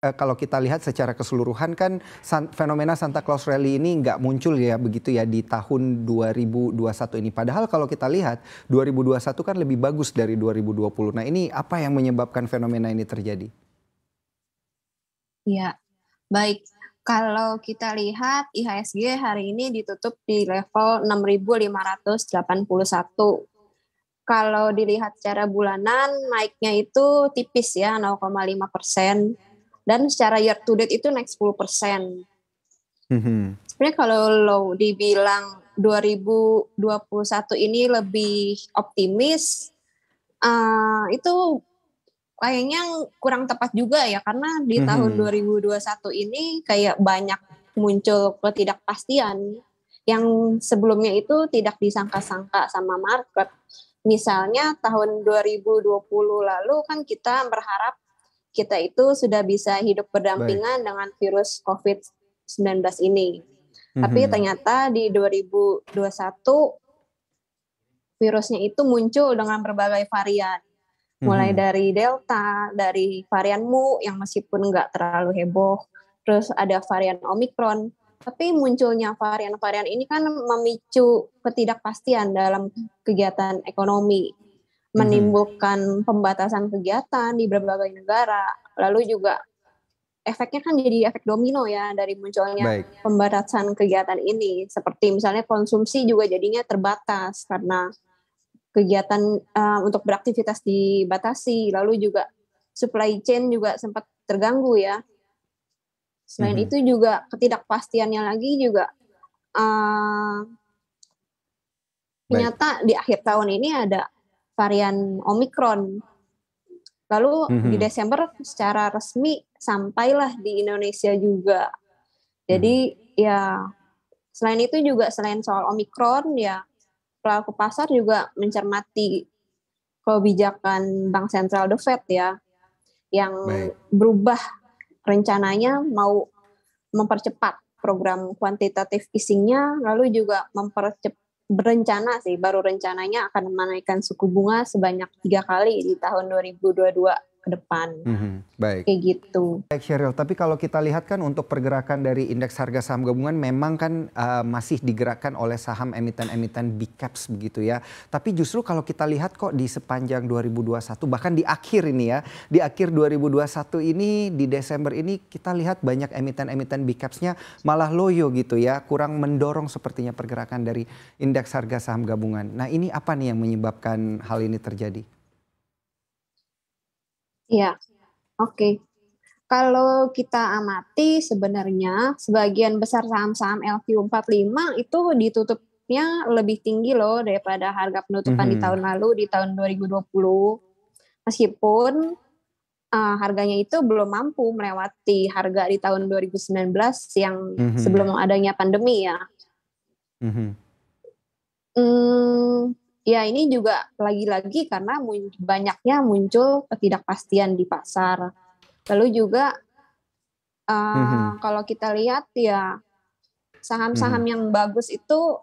eh, kalau kita lihat secara keseluruhan kan san, fenomena Santa Claus Rally ini nggak muncul ya begitu ya di tahun 2021 ini. Padahal kalau kita lihat 2021 kan lebih bagus dari 2020. Nah ini apa yang menyebabkan fenomena ini terjadi? Ya, baik. Kalau kita lihat IHSG hari ini ditutup di level 6.581 kalau dilihat secara bulanan naiknya itu tipis ya 0,5 persen dan secara year to date itu naik 10 persen. Mm-hmm. Sebenarnya kalau lo dibilang 2021 ini lebih optimis, uh, itu kayaknya kurang tepat juga ya karena di mm-hmm. tahun 2021 ini kayak banyak muncul ketidakpastian yang sebelumnya itu tidak disangka-sangka sama market. Misalnya tahun 2020 lalu kan kita berharap kita itu sudah bisa hidup berdampingan Baik. dengan virus COVID-19 ini. Mm-hmm. Tapi ternyata di 2021 virusnya itu muncul dengan berbagai varian. Mulai mm-hmm. dari Delta, dari varian Mu yang meskipun nggak terlalu heboh, terus ada varian Omicron. tapi munculnya varian-varian ini kan memicu ketidakpastian dalam kegiatan ekonomi Mhm. menimbulkan pembatasan kegiatan di berbagai negara. Lalu juga efeknya kan jadi efek domino ya dari munculnya Baik. pembatasan kegiatan ini. Seperti misalnya konsumsi juga jadinya terbatas karena kegiatan uh, untuk beraktivitas dibatasi. Lalu juga supply chain juga sempat terganggu ya. Selain mm -hmm. itu juga ketidakpastiannya lagi juga uh, ternyata di akhir tahun ini ada varian Omikron. Lalu mm-hmm. di mhm. Desember secara resmi sampailah di Indonesia juga. Jadi mm-hmm. ya selain itu juga selain soal Omikron ya pelaku pasar juga mencermati kebijakan Bank Sentral The Fed ya yang Baik. berubah rencananya mau mempercepat program kuantitatif easing-nya lalu juga mempercepat berencana sih baru rencananya akan menaikkan suku bunga sebanyak tiga kali di tahun 2022 ke depan. Mm-hmm. Baik. Kayak gitu. Baik Sheryl, tapi kalau kita lihat kan untuk pergerakan dari indeks harga saham gabungan memang kan uh, masih digerakkan oleh saham emiten-emiten big caps begitu ya. Tapi justru kalau kita lihat kok di sepanjang 2021 bahkan di akhir ini ya, di akhir 2021 ini di Desember ini kita lihat banyak emiten-emiten big capsnya malah loyo gitu ya, kurang mendorong sepertinya pergerakan dari indeks harga saham gabungan. Nah, ini apa nih yang menyebabkan hal ini terjadi? Iya. Oke. Okay. Kalau kita amati sebenarnya sebagian besar saham-saham LQ45 itu ditutupnya lebih tinggi loh daripada harga penutupan mm -hmm. di mhm. tahun lalu di tahun 2020. Meskipun uh, harganya itu belum mampu melewati harga di tahun 2019 yang mm -hmm. sebelum adanya pandemi ya. Mm -hmm. Hmm, Ya, ini juga lagi-lagi karena banyaknya muncul ketidakpastian di pasar. Lalu juga uh, mm-hmm. kalau kita lihat ya saham-saham mm-hmm. yang bagus itu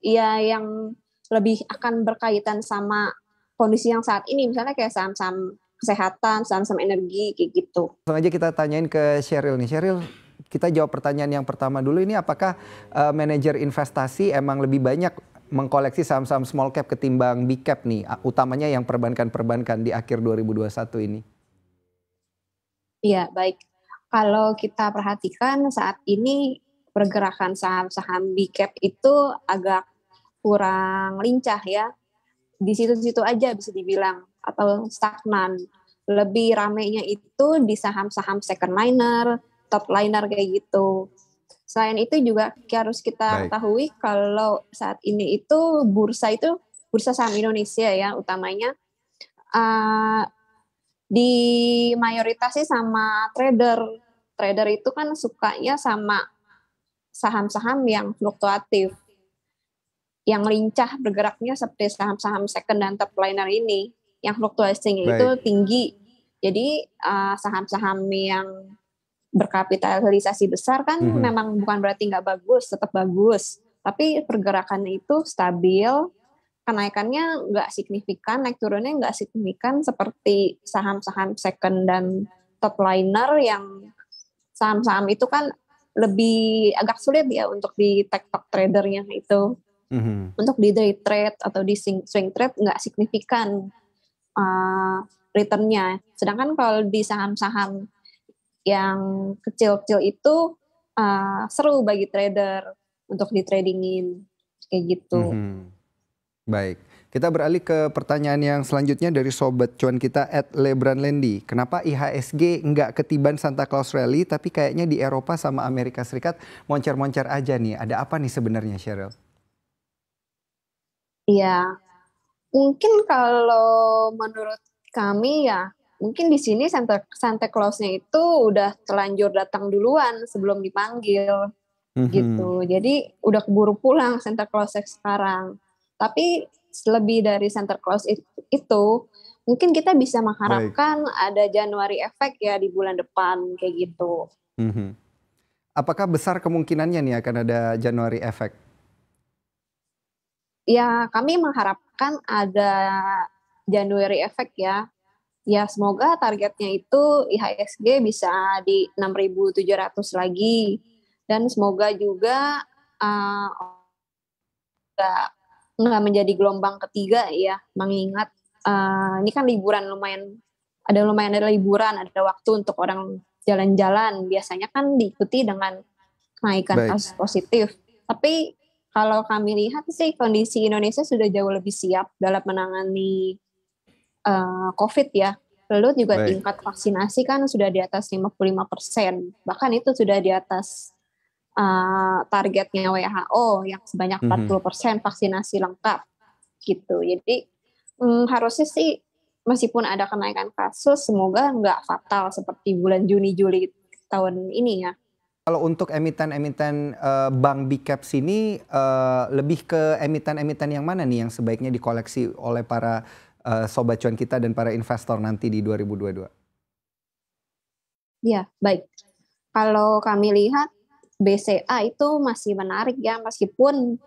ya yang lebih akan berkaitan sama kondisi yang saat ini. Misalnya kayak saham-saham kesehatan, saham-saham energi kayak gitu. Langsung aja kita tanyain ke Sheryl nih. Sheryl, kita jawab pertanyaan yang pertama dulu ini apakah uh, manajer investasi emang lebih banyak mengkoleksi saham-saham small cap ketimbang big cap nih, utamanya yang perbankan-perbankan di akhir 2021 ini? Iya, baik. Kalau kita perhatikan saat ini pergerakan saham-saham big cap itu agak kurang lincah ya. Di situ-situ aja bisa dibilang atau stagnan. Lebih ramenya itu di saham-saham second liner, top liner kayak gitu. Selain itu juga harus kita Baik. ketahui kalau saat ini itu bursa itu bursa saham Indonesia ya utamanya uh, di mayoritas sih sama trader. Trader itu kan sukanya sama saham-saham yang fluktuatif, yang lincah bergeraknya seperti saham-saham second dan top liner ini, yang fluktuasinya itu tinggi. Jadi eh, saham-saham uh, yang berkapitalisasi besar kan mm-hmm. memang bukan berarti nggak bagus, tetap bagus. Tapi pergerakan itu stabil, kenaikannya nggak signifikan, naik turunnya nggak signifikan seperti saham-saham second dan top liner yang saham-saham itu kan lebih agak sulit ya untuk di TikTok tradernya itu. Mm-hmm. Untuk di day trade atau di swing trade nggak signifikan uh, returnnya. Sedangkan kalau di saham-saham yang kecil-kecil itu uh, seru bagi trader untuk ditradingin kayak gitu. Mm-hmm. Baik, kita beralih ke pertanyaan yang selanjutnya dari sobat cuan kita at Lebran Lendi. Kenapa IHSG nggak ketiban Santa Claus Rally tapi kayaknya di Eropa sama Amerika Serikat moncer-moncer aja nih. Ada apa nih sebenarnya Cheryl? Iya, mungkin kalau menurut kami ya mungkin di sini Santa Santa Clausnya itu udah telanjur datang duluan sebelum dipanggil mm-hmm. gitu. Jadi udah keburu pulang Santa Claus sekarang. Tapi lebih dari Santa Claus itu mungkin kita bisa mengharapkan Baik. ada Januari efek ya di bulan depan kayak gitu. Mm-hmm. Apakah besar kemungkinannya nih akan ada Januari efek? Ya kami mengharapkan ada Januari efek ya ya semoga targetnya itu IHSG bisa di 6.700 lagi dan semoga juga uh, nggak menjadi gelombang ketiga ya mengingat uh, ini kan liburan lumayan ada lumayan ada liburan ada waktu untuk orang jalan-jalan biasanya kan diikuti dengan kenaikan kasus positif tapi kalau kami lihat sih kondisi Indonesia sudah jauh lebih siap dalam menangani Eh, COVID ya. Lalu juga Baik. tingkat vaksinasi kan sudah di atas 55 persen, bahkan itu sudah di atas uh, targetnya WHO yang sebanyak 40 mhm. persen vaksinasi lengkap gitu. Jadi um, harusnya sih meskipun ada kenaikan kasus, semoga nggak fatal seperti bulan Juni Juli tahun ini ya. Kalau untuk emiten-emiten uh, bank BCAP ini uh, lebih ke emiten-emiten yang mana nih yang sebaiknya dikoleksi oleh para uh, sobat cuan kita dan para investor nanti di 2022? Ya, baik. Kalau kami lihat BCA itu masih menarik ya meskipun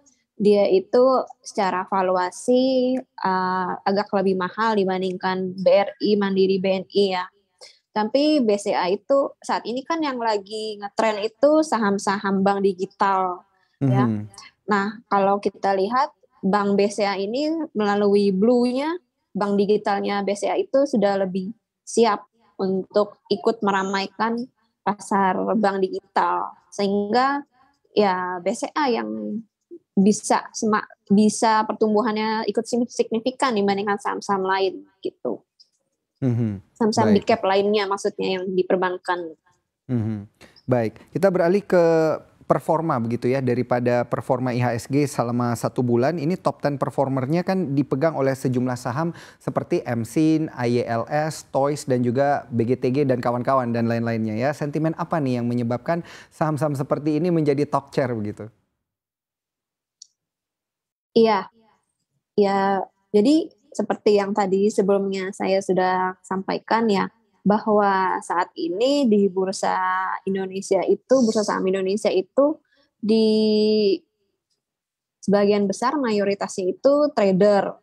dia itu secara valuasi uh, agak lebih mahal dibandingkan BRI, Mandiri, BNI ya. Tapi BCA itu saat ini kan yang lagi ngetren itu saham-saham bank digital mm-hmm. ya. Mhm. Nah, kalau kita lihat bank BCA ini melalui blue-nya bank digitalnya BCA itu sudah lebih siap untuk ikut meramaikan pasar bank digital sehingga ya BCA yang bisa semak, bisa pertumbuhannya ikut signifikan dibandingkan saham-saham lain gitu mhm. saham-saham mm -hmm. di cap lainnya maksudnya yang diperbankan mm -hmm. baik kita beralih ke performa begitu ya daripada performa IHSG selama satu bulan ini top 10 performernya kan dipegang oleh sejumlah saham seperti MSIN, IELS, Toys dan juga BGTG dan kawan-kawan dan lain-lainnya ya. Sentimen apa nih yang menyebabkan saham-saham seperti ini menjadi top chair begitu? Iya. Ya, jadi seperti yang tadi sebelumnya saya sudah sampaikan ya, bahwa saat ini di bursa Indonesia itu bursa saham Indonesia itu di sebagian besar mayoritasnya itu trader.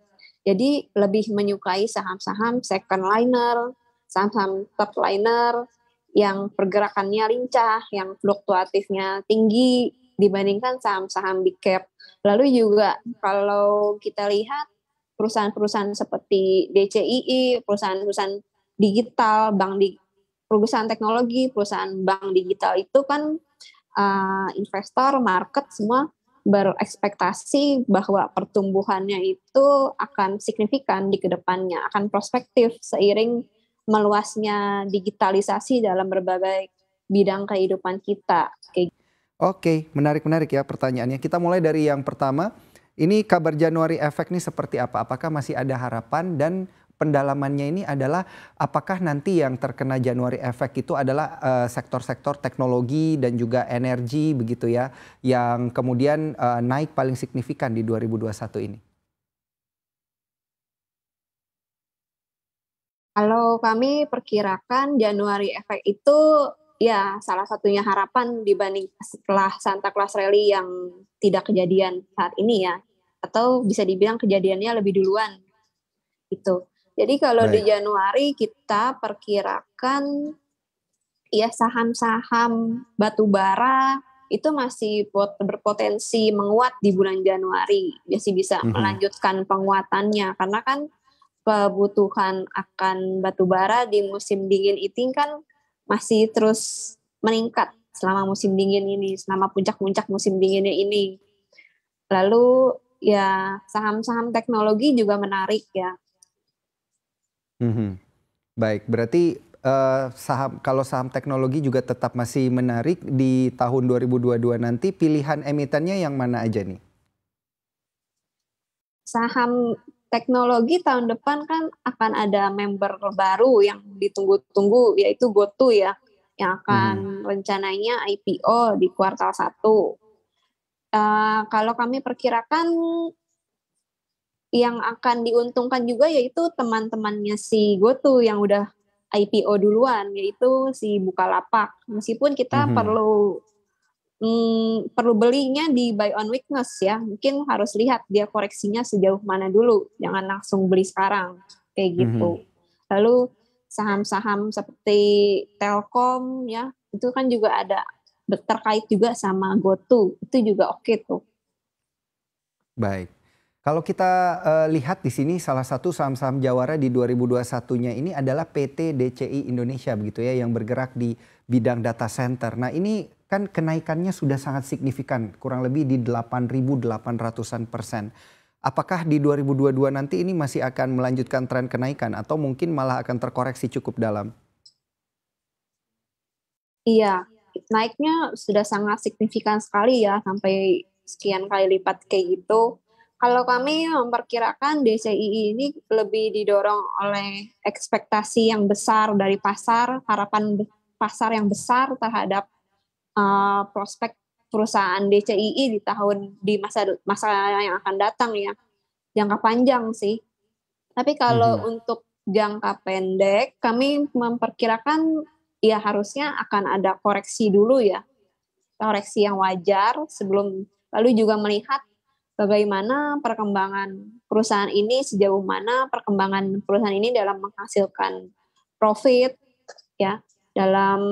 Jadi lebih menyukai saham-saham second liner, saham-saham third liner yang pergerakannya lincah, yang fluktuatifnya tinggi dibandingkan saham-saham big cap. Lalu juga kalau kita lihat perusahaan-perusahaan seperti DCII, perusahaan-perusahaan digital, bank di perusahaan teknologi, perusahaan bank digital itu kan uh, investor, market semua berekspektasi bahwa pertumbuhannya itu akan signifikan di kedepannya, akan prospektif seiring meluasnya digitalisasi dalam berbagai bidang kehidupan kita. Oke, Oke, menarik-menarik ya pertanyaannya. Kita mulai dari yang pertama. Ini kabar Januari efek nih seperti apa? Apakah masih ada harapan dan pendalamannya ini adalah apakah nanti yang terkena Januari efek itu adalah eh, sektor-sektor uh, teknologi dan juga energi begitu ya yang kemudian uh, naik paling signifikan di 2021 ini? Kalau kami perkirakan Januari efek itu ya salah satunya harapan dibanding setelah Santa Claus Rally yang tidak kejadian saat ini ya atau bisa dibilang kejadiannya lebih duluan itu. Jadi kalau Baik. di Januari kita perkirakan ya saham-saham batubara itu masih berpotensi menguat di bulan Januari. masih bisa mm-hmm. melanjutkan penguatannya karena kan kebutuhan akan batubara di musim dingin itu kan masih terus meningkat selama musim dingin ini, selama puncak-puncak musim dinginnya ini. Lalu ya saham-saham teknologi juga menarik ya Hmm. Baik, berarti uh, saham kalau saham teknologi juga tetap masih menarik di tahun 2022 nanti pilihan emitennya yang mana aja nih? Saham teknologi tahun depan kan akan ada member baru yang ditunggu-tunggu yaitu GoTo ya yang akan hmm. rencananya IPO di kuartal 1. Uh, eh, kalau kami perkirakan yang akan diuntungkan juga yaitu teman-temannya si GoTo yang udah IPO duluan yaitu si Bukalapak. Meskipun kita mm-hmm. perlu mm, perlu belinya di buy on weakness ya. Mungkin harus lihat dia koreksinya sejauh mana dulu. Jangan langsung beli sekarang kayak mhm. gitu. Mm-hmm. Lalu saham-saham seperti Telkom ya, itu kan juga ada terkait juga sama GoTo. Itu juga oke okay tuh. Baik. Kalau kita uh, lihat di sini salah satu saham-saham jawara di 2021-nya ini adalah PT DCI Indonesia begitu ya yang bergerak di bidang data center. Nah, ini kan kenaikannya sudah sangat signifikan, kurang lebih di 8.800-an persen. Apakah di 2022 nanti ini masih akan melanjutkan tren kenaikan atau mungkin malah akan terkoreksi cukup dalam? Iya, naiknya sudah sangat signifikan sekali ya sampai sekian kali lipat kayak gitu kalau kami memperkirakan DCI ini lebih didorong oleh ekspektasi yang besar dari pasar, harapan pasar yang besar terhadap uh, prospek perusahaan DCII di tahun di masa masa yang akan datang ya jangka panjang sih. Tapi kalau hmm. untuk jangka pendek kami memperkirakan ya harusnya akan ada koreksi dulu ya koreksi yang wajar sebelum lalu juga melihat bagaimana perkembangan perusahaan ini sejauh mana perkembangan perusahaan ini dalam menghasilkan profit ya dalam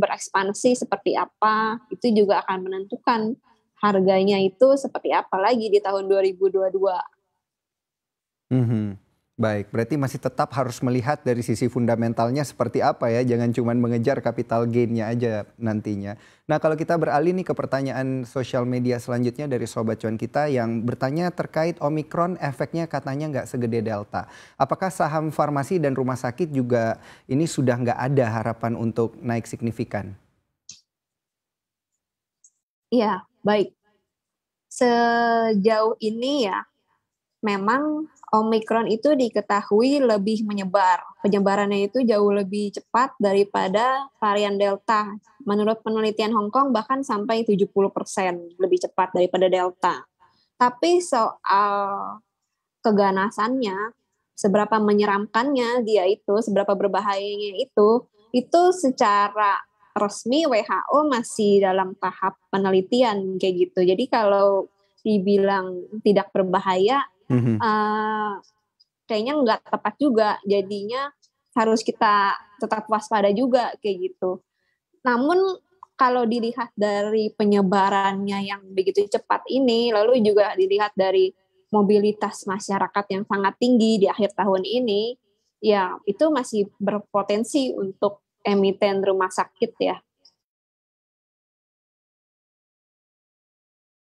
berekspansi seperti apa itu juga akan menentukan harganya itu seperti apa lagi di tahun 2022. Mm -hmm. Baik, berarti masih tetap harus melihat dari sisi fundamentalnya seperti apa ya, jangan cuma mengejar capital gainnya aja nantinya. Nah kalau kita beralih nih ke pertanyaan sosial media selanjutnya dari Sobat Cuan kita yang bertanya terkait Omikron efeknya katanya nggak segede Delta. Apakah saham farmasi dan rumah sakit juga ini sudah nggak ada harapan untuk naik signifikan? Iya, baik. Sejauh ini ya, memang Omicron itu diketahui lebih menyebar. Penyebarannya itu jauh lebih cepat daripada varian Delta. Menurut penelitian Hong Kong bahkan sampai 70% lebih cepat daripada Delta. Tapi soal keganasannya, seberapa menyeramkannya dia itu, seberapa berbahayanya itu, itu secara resmi WHO masih dalam tahap penelitian kayak gitu. Jadi kalau dibilang tidak berbahaya mm-hmm. uh, kayaknya nggak tepat juga jadinya harus kita tetap waspada juga kayak gitu namun kalau dilihat dari penyebarannya yang begitu cepat ini lalu juga dilihat dari mobilitas masyarakat yang sangat tinggi di akhir tahun ini ya itu masih berpotensi untuk emiten rumah sakit ya